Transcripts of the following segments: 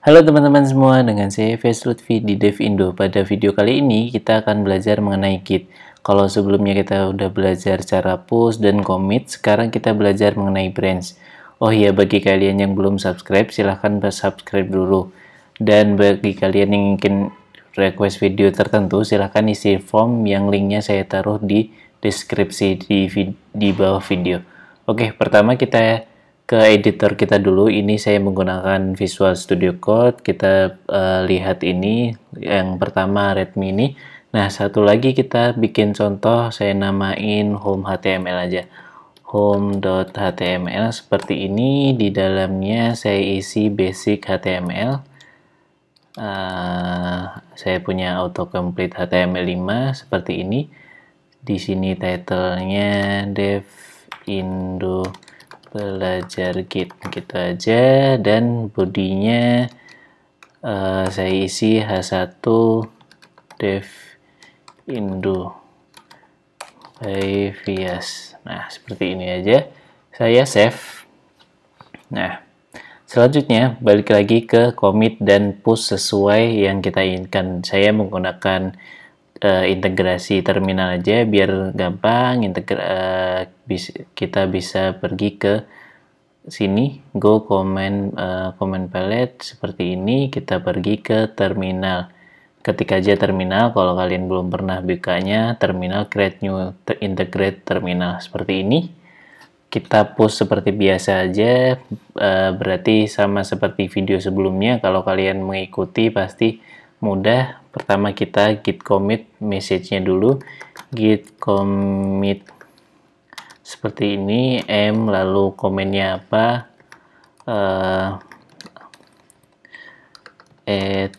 Halo teman-teman semua, dengan saya Fes Lutfi di Dev Indo. Pada video kali ini kita akan belajar mengenai git. Kalau sebelumnya kita udah belajar cara push dan commit, sekarang kita belajar mengenai branch. Oh iya, bagi kalian yang belum subscribe, silahkan subscribe dulu. Dan bagi kalian yang ingin request video tertentu, silahkan isi form yang linknya saya taruh di deskripsi di, di bawah video. Oke, pertama kita ke editor kita dulu. Ini saya menggunakan Visual Studio Code. Kita uh, lihat ini yang pertama Redmi ini. Nah, satu lagi kita bikin contoh saya namain home HTML aja. home.html seperti ini. Di dalamnya saya isi basic HTML. Uh, saya punya autocomplete HTML5 seperti ini. Di sini titlenya dev indo belajar git gitu aja dan bodinya uh, saya isi H1 dev indo by Vias nah seperti ini aja saya save nah selanjutnya balik lagi ke commit dan push sesuai yang kita inginkan saya menggunakan uh, integrasi terminal aja biar gampang integra uh, bis kita bisa pergi ke sini go comment uh, eh, command palette seperti ini kita pergi ke terminal ketika aja terminal kalau kalian belum pernah bukanya terminal create new ter integrate terminal seperti ini kita push seperti biasa aja uh, berarti sama seperti video sebelumnya kalau kalian mengikuti pasti mudah pertama kita git commit message-nya dulu git commit seperti ini m lalu komennya apa uh, at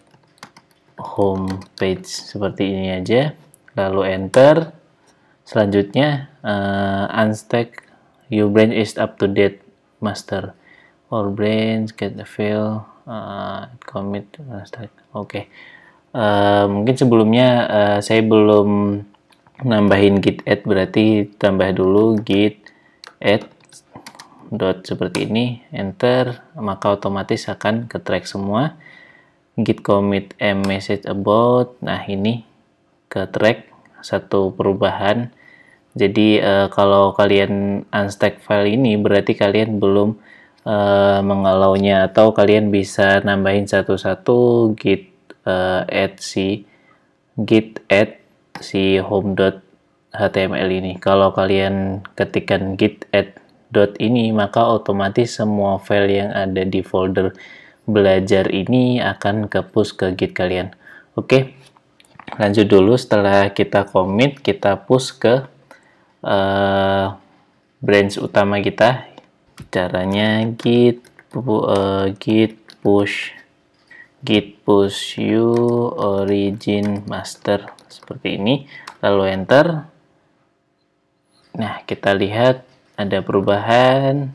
home page seperti ini aja lalu enter selanjutnya uh, unstack your branch is up to date master or branch get the fail uh, commit eh, Oke. Okay. Uh, eh, mungkin sebelumnya uh, saya belum nambahin git add berarti tambah dulu git add dot seperti ini enter maka otomatis akan ke track semua git commit m message about nah ini ke track satu perubahan jadi uh, kalau kalian unstack file ini berarti kalian belum uh, atau kalian bisa nambahin satu-satu git uh, eh, add si git add si home html ini. Kalau kalian ketikkan git add dot ini maka otomatis semua file yang ada di folder belajar ini akan ke push ke git kalian. Oke. Lanjut dulu setelah kita commit kita push ke uh, branch utama kita caranya git uh, git push git push you origin master seperti ini lalu enter nah kita lihat ada perubahan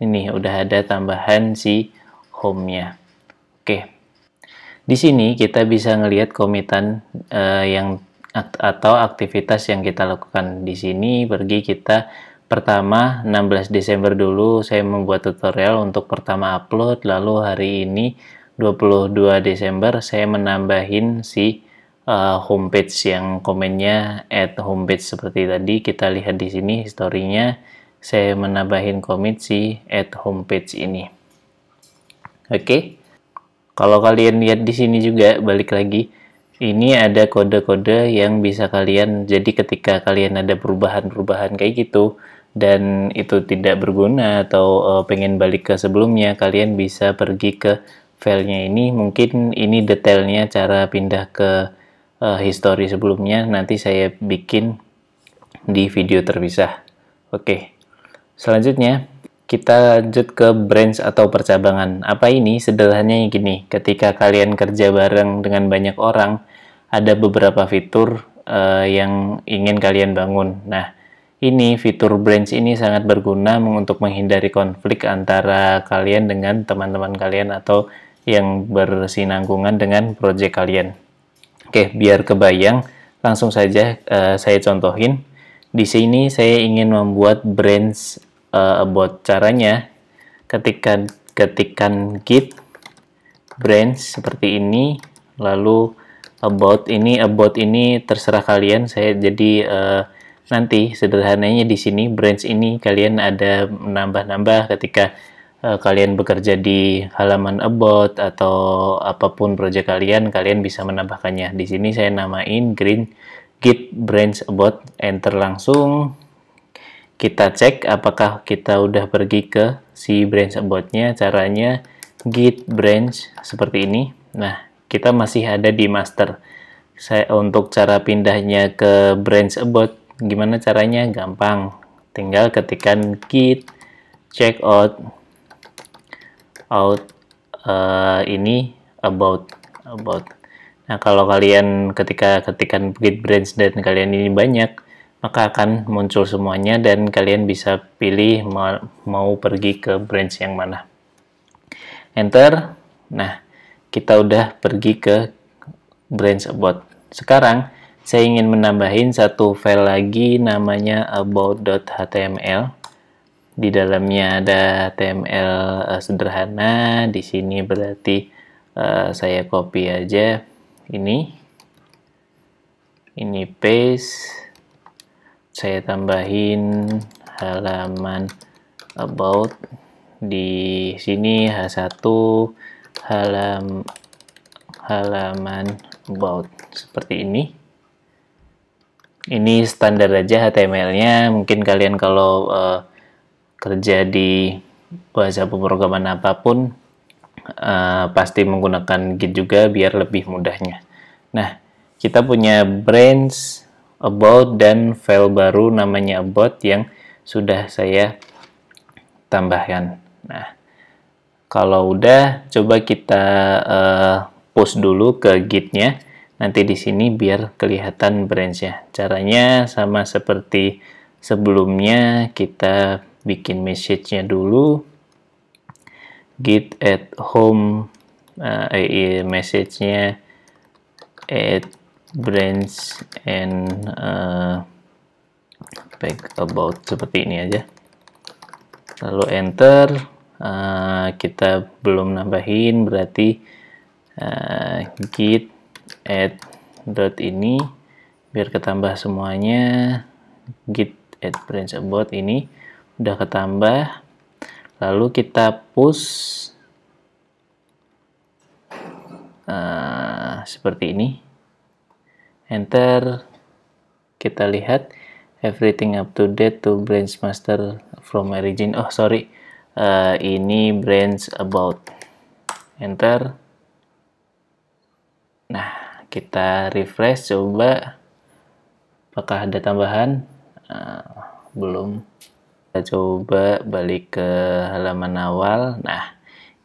ini udah ada tambahan si home nya oke di sini kita bisa ngelihat komitan uh, yang atau aktivitas yang kita lakukan di sini pergi kita Pertama, 16 Desember dulu saya membuat tutorial untuk pertama upload, lalu hari ini 22 Desember saya menambahin si uh, homepage yang komennya at homepage seperti tadi. Kita lihat di sini historinya saya menambahin komit si at homepage ini. Oke. Okay. Kalau kalian lihat di sini juga balik lagi ini ada kode-kode yang bisa kalian jadi ketika kalian ada perubahan-perubahan kayak gitu dan itu tidak berguna atau uh, pengen balik ke sebelumnya, kalian bisa pergi ke filenya ini. Mungkin ini detailnya cara pindah ke uh, eh, history sebelumnya nanti saya bikin di video terpisah. Oke. Okay. Selanjutnya kita lanjut ke branch atau percabangan. Apa ini? Sederhananya gini, ketika kalian kerja bareng dengan banyak orang, ada beberapa fitur uh, yang ingin kalian bangun. Nah, ini fitur branch ini sangat berguna untuk menghindari konflik antara kalian dengan teman-teman kalian atau yang bersinanggungan dengan project kalian. Oke, biar kebayang, langsung saja uh, saya contohin. Di sini saya ingin membuat branch uh, about caranya. Ketika ketikan git branch seperti ini, lalu about ini about ini terserah kalian. Saya jadi uh, nanti sederhananya di sini branch ini kalian ada menambah-nambah ketika uh, kalian bekerja di halaman about atau apapun project kalian kalian bisa menambahkannya di sini saya namain green git branch about enter langsung kita cek apakah kita udah pergi ke si branch aboutnya caranya git branch seperti ini nah kita masih ada di master saya untuk cara pindahnya ke branch about Gimana caranya? Gampang. Tinggal ketikan git checkout out uh, ini about about. Nah, kalau kalian ketika ketikan git branch dan kalian ini banyak, maka akan muncul semuanya dan kalian bisa pilih ma mau pergi ke branch yang mana. Enter. Nah, kita udah pergi ke branch about. Sekarang saya ingin menambahin satu file lagi namanya about.html. Di dalamnya ada HTML uh, sederhana. Di sini berarti uh, saya copy aja ini. Ini paste. Saya tambahin halaman about di sini H1 halam halaman about seperti ini ini standar aja HTML-nya. Mungkin kalian kalau uh, kerja di bahasa pemrograman apapun uh, pasti menggunakan Git juga biar lebih mudahnya. Nah, kita punya branch about dan file baru namanya about yang sudah saya tambahkan. Nah, kalau udah coba kita uh, eh, post dulu ke Git-nya nanti di sini biar kelihatan branch ya. Caranya sama seperti sebelumnya kita bikin message-nya dulu git at home uh, message-nya at branch and uh, back about seperti ini aja lalu enter uh, kita belum nambahin berarti uh, git add dot ini biar ketambah semuanya git add branch about ini udah ketambah lalu kita push uh, seperti ini enter kita lihat everything up to date to branch master from origin oh sorry uh, ini branch about enter nah kita refresh coba apakah ada tambahan uh, belum kita coba balik ke halaman awal nah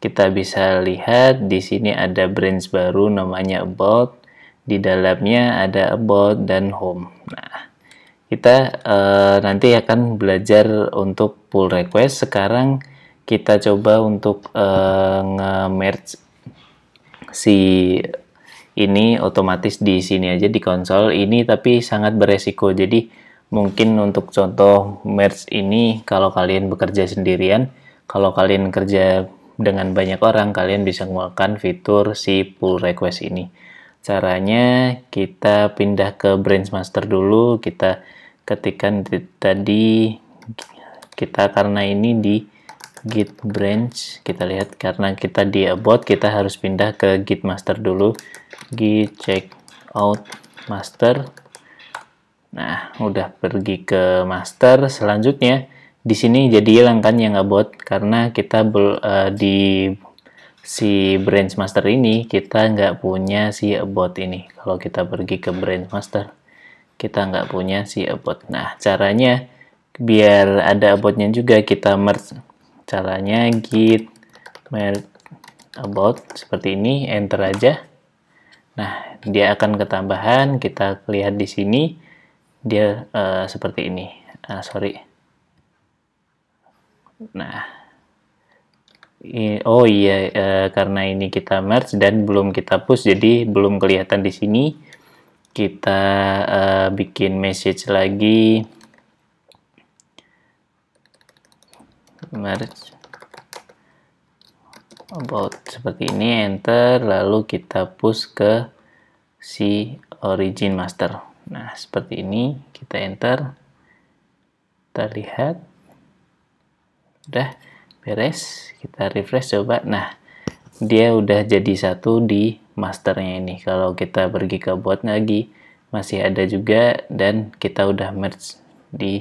kita bisa lihat di sini ada branch baru namanya about di dalamnya ada about dan home nah kita uh, nanti akan belajar untuk pull request sekarang kita coba untuk uh, nge-merge si ini otomatis di sini aja di konsol ini tapi sangat beresiko jadi mungkin untuk contoh merge ini kalau kalian bekerja sendirian kalau kalian kerja dengan banyak orang kalian bisa mengeluarkan fitur si pull request ini caranya kita pindah ke branch master dulu kita ketikkan tadi kita karena ini di git branch kita lihat karena kita di about kita harus pindah ke git master dulu git check out master nah udah pergi ke master selanjutnya di sini jadi hilang kan yang about karena kita uh, di si branch master ini kita nggak punya si about ini kalau kita pergi ke branch master kita nggak punya si about nah caranya biar ada abotnya juga kita merge caranya git merge about seperti ini enter aja nah dia akan ketambahan kita lihat di sini dia uh, seperti ini uh, sorry nah oh iya uh, karena ini kita merge dan belum kita push jadi belum kelihatan di sini kita uh, bikin message lagi merge about seperti ini enter lalu kita push ke si origin master nah seperti ini kita enter kita lihat udah beres kita refresh coba nah dia udah jadi satu di masternya ini kalau kita pergi ke bot lagi masih ada juga dan kita udah merge di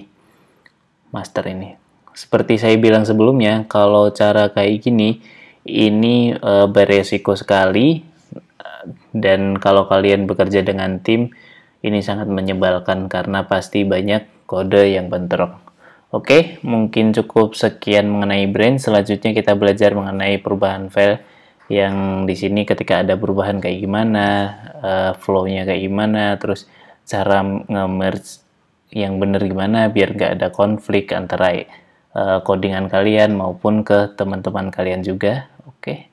master ini seperti saya bilang sebelumnya, kalau cara kayak gini, ini e, beresiko sekali eh, dan kalau kalian bekerja dengan tim, ini sangat menyebalkan karena pasti banyak kode yang bentrok. Oke, mungkin cukup sekian mengenai brand. Selanjutnya kita belajar mengenai perubahan file yang di sini ketika ada perubahan kayak gimana, e, flow-nya kayak gimana, terus cara nge-merge yang benar gimana biar nggak ada konflik antara Eh, codingan kalian maupun ke teman-teman kalian juga. Oke,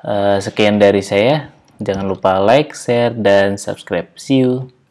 okay. Eh, sekian dari saya. Jangan lupa like, share, dan subscribe. See you.